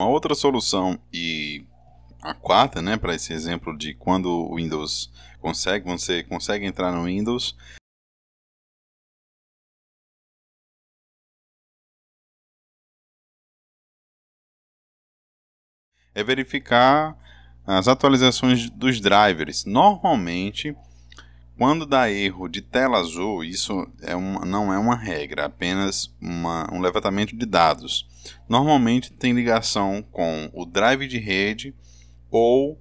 Uma outra solução e a quarta, né, para esse exemplo de quando o Windows consegue, você consegue entrar no Windows é verificar as atualizações dos drivers. Normalmente, quando dá erro de tela azul, isso é uma, não é uma regra, é apenas uma, um levantamento de dados. Normalmente tem ligação com o drive de rede ou,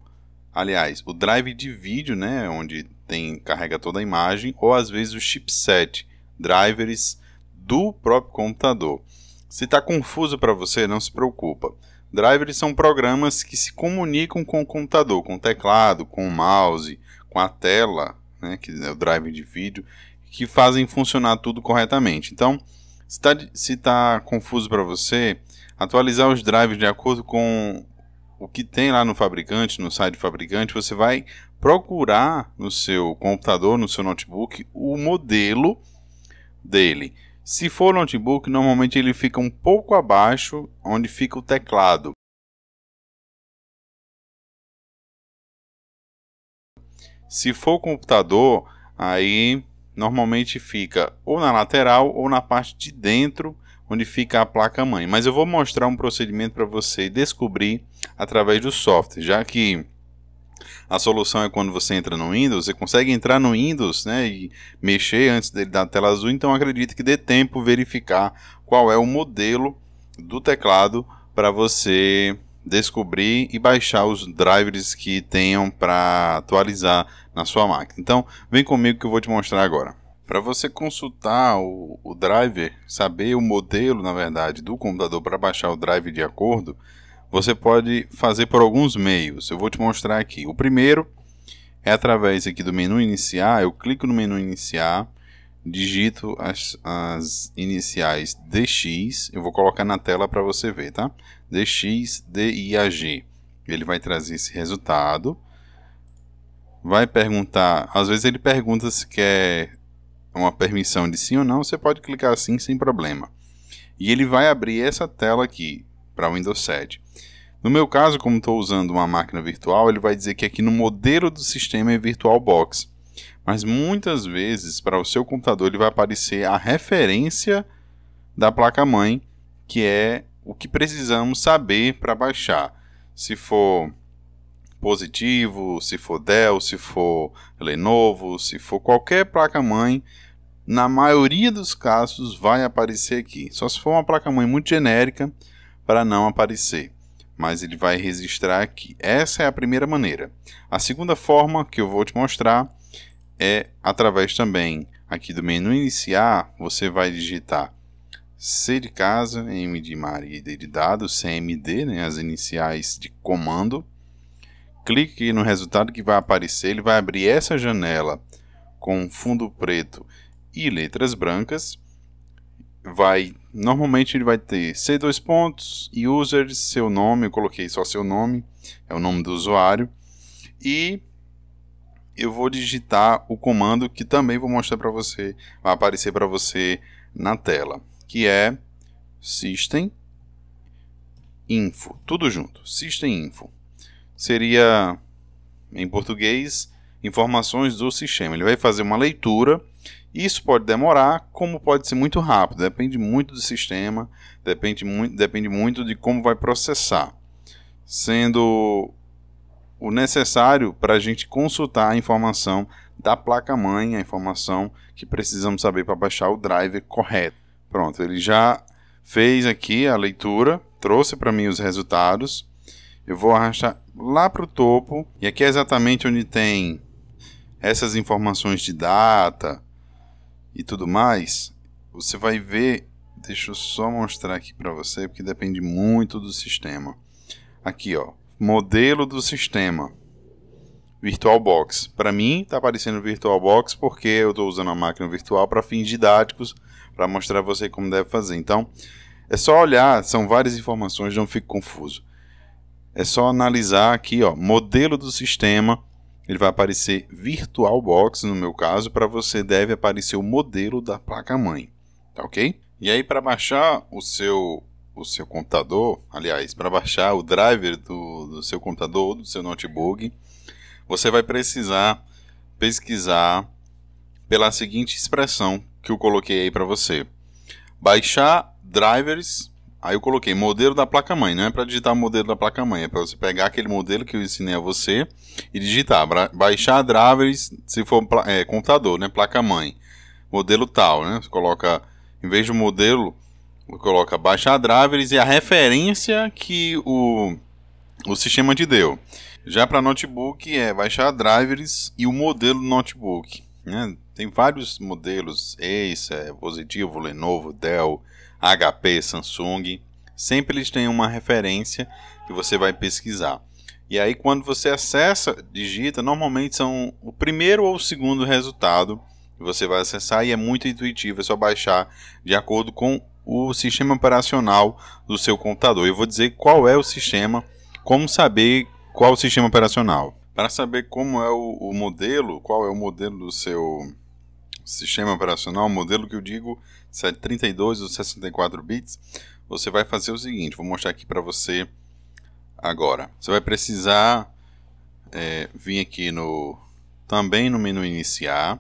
aliás, o drive de vídeo, né, onde tem carrega toda a imagem, ou às vezes o chipset, drivers do próprio computador. Se está confuso para você, não se preocupa. Drivers são programas que se comunicam com o computador, com o teclado, com o mouse, com a tela né, que é o drive de vídeo, que fazem funcionar tudo corretamente. Então, se está se tá confuso para você, atualizar os drives de acordo com o que tem lá no fabricante, no site do fabricante, você vai procurar no seu computador, no seu notebook, o modelo dele. Se for notebook, normalmente ele fica um pouco abaixo onde fica o teclado. Se for computador, aí normalmente fica ou na lateral ou na parte de dentro onde fica a placa-mãe. Mas eu vou mostrar um procedimento para você descobrir através do software, já que a solução é quando você entra no Windows, você consegue entrar no Windows né, e mexer antes dele dar a tela azul, então acredito que dê tempo verificar qual é o modelo do teclado para você descobrir e baixar os drivers que tenham para atualizar na sua máquina. Então, vem comigo que eu vou te mostrar agora. Para você consultar o, o, driver, saber o modelo, na verdade, do computador para baixar o driver de acordo, você pode fazer por alguns meios. Eu vou te mostrar aqui. O primeiro é através aqui do menu iniciar, eu clico no menu iniciar, digito as, as iniciais DX, eu vou colocar na tela para você ver, tá? DX, DIAG. Ele vai trazer esse resultado. Vai perguntar, às vezes ele pergunta se quer uma permissão de sim ou não, você pode clicar assim sem problema. E ele vai abrir essa tela aqui para o Windows 7. No meu caso, como estou usando uma máquina virtual, ele vai dizer que aqui no modelo do sistema é VirtualBox mas muitas vezes para o seu computador ele vai aparecer a referência da placa-mãe, que é o que precisamos saber para baixar. Se for positivo, se for Dell, se for Lenovo, se for qualquer placa-mãe, na maioria dos casos vai aparecer aqui. Só se for uma placa-mãe muito genérica para não aparecer, mas ele vai registrar aqui. Essa é a primeira maneira. A segunda forma que eu vou te mostrar é através também aqui do menu iniciar, você vai digitar C de casa, M de Maria e D de dado, CMD, né, as iniciais de comando. Clique no resultado que vai aparecer, ele vai abrir essa janela com fundo preto e letras brancas. Vai, normalmente ele vai ter C dois pontos, user, seu nome, eu coloquei só seu nome, é o nome do usuário e eu vou digitar o comando que também vou mostrar para você, vai aparecer para você na tela, que é system info, tudo junto, system info. Seria em português informações do sistema. Ele vai fazer uma leitura. Isso pode demorar, como pode ser muito rápido. Depende muito do sistema, depende muito, depende muito de como vai processar. Sendo o necessário para a gente consultar a informação da placa-mãe, a informação que precisamos saber para baixar o driver correto. Pronto, ele já fez aqui a leitura, trouxe para mim os resultados. Eu vou arrastar lá para o topo, e aqui é exatamente onde tem essas informações de data e tudo mais. Você vai ver, deixa eu só mostrar aqui para você, porque depende muito do sistema. Aqui, ó, Modelo do sistema. VirtualBox. Para mim, está aparecendo VirtualBox porque eu estou usando a máquina virtual para fins didáticos, para mostrar a você como deve fazer. Então, é só olhar, são várias informações, não fique confuso. É só analisar aqui, ó, modelo do sistema. Ele vai aparecer VirtualBox, no meu caso, para você deve aparecer o modelo da placa-mãe, tá ok? E aí, para baixar o seu o seu computador, aliás, para baixar o driver do, do seu computador ou do seu notebook, você vai precisar pesquisar pela seguinte expressão que eu coloquei aí para você. Baixar drivers, aí eu coloquei modelo da placa-mãe, não é para digitar o modelo da placa-mãe, é para você pegar aquele modelo que eu ensinei a você e digitar, baixar drivers, se for é, computador, né, placa-mãe, modelo tal, né, você coloca, em vez de modelo, coloca Baixa Drivers e a referência que o, o sistema te deu. Já para notebook é baixar drivers e o modelo do notebook. Né? Tem vários modelos, Acer, Positivo, Lenovo, Dell, HP, Samsung. Sempre eles têm uma referência que você vai pesquisar. E aí quando você acessa, digita, normalmente são o primeiro ou o segundo resultado que você vai acessar e é muito intuitivo, é só baixar de acordo com o sistema operacional do seu computador. Eu vou dizer qual é o sistema, como saber qual o sistema operacional. Para saber como é o, o modelo, qual é o modelo do seu sistema operacional, modelo que eu digo, se é 32 ou 64 bits, você vai fazer o seguinte, vou mostrar aqui para você agora. Você vai precisar é, vir aqui no também no menu iniciar,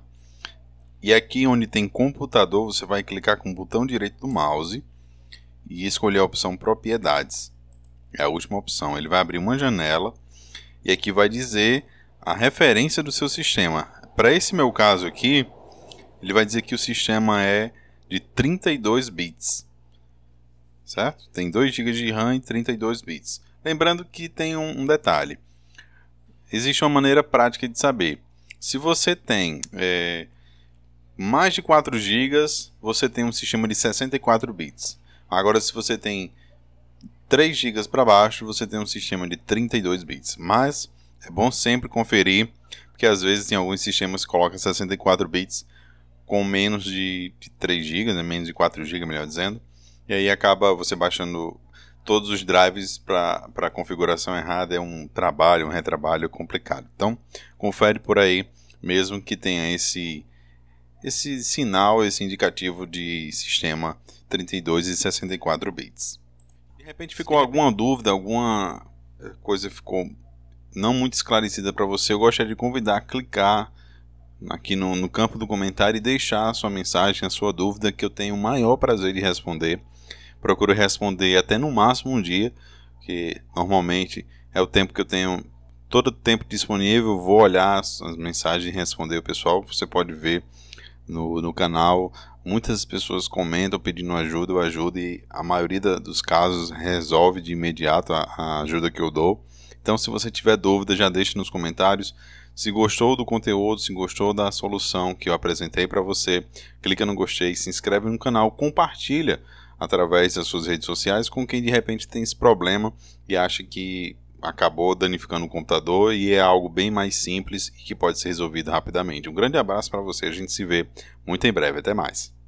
e aqui onde tem computador, você vai clicar com o botão direito do mouse e escolher a opção propriedades. É a última opção. Ele vai abrir uma janela e aqui vai dizer a referência do seu sistema. Para esse meu caso aqui, ele vai dizer que o sistema é de 32 bits. Certo? Tem 2 GB de RAM e 32 bits. Lembrando que tem um, detalhe. Existe uma maneira prática de saber. Se você tem é, mais de 4 GB, você tem um sistema de 64 bits. Agora, se você tem 3 GB para baixo, você tem um sistema de 32 bits. Mas é bom sempre conferir, porque às vezes em alguns sistemas coloca 64 bits com menos de 3 GB, né? menos de 4 GB, melhor dizendo. E aí acaba você baixando todos os drives para configuração errada. É um trabalho, um retrabalho complicado. Então, confere por aí, mesmo que tenha esse esse sinal, esse indicativo de sistema 32 e 64 bits. De repente ficou alguma dúvida, alguma eh, coisa ficou não muito esclarecida para você, eu gostaria de convidar a clicar aqui no, no campo do comentário e deixar a sua mensagem, a sua dúvida, que eu tenho o maior prazer de responder. Procuro responder até no máximo um dia, que normalmente é o tempo que eu tenho todo o tempo disponível. Vou olhar as mensagens e responder o pessoal. Você pode ver no, no canal. Muitas pessoas comentam pedindo ajuda, eu ajudo e a maioria dos casos resolve de imediato a, a ajuda que eu dou. Então, se você tiver dúvida, já deixe nos comentários. Se gostou do conteúdo, se gostou da solução que eu apresentei para você, clica no gostei, se inscreve no canal, compartilha através das suas redes sociais com quem de repente tem esse problema e acha que acabou danificando o computador e é algo bem mais simples e que pode ser resolvido rapidamente. Um grande abraço para você, a gente se vê muito em breve, até mais.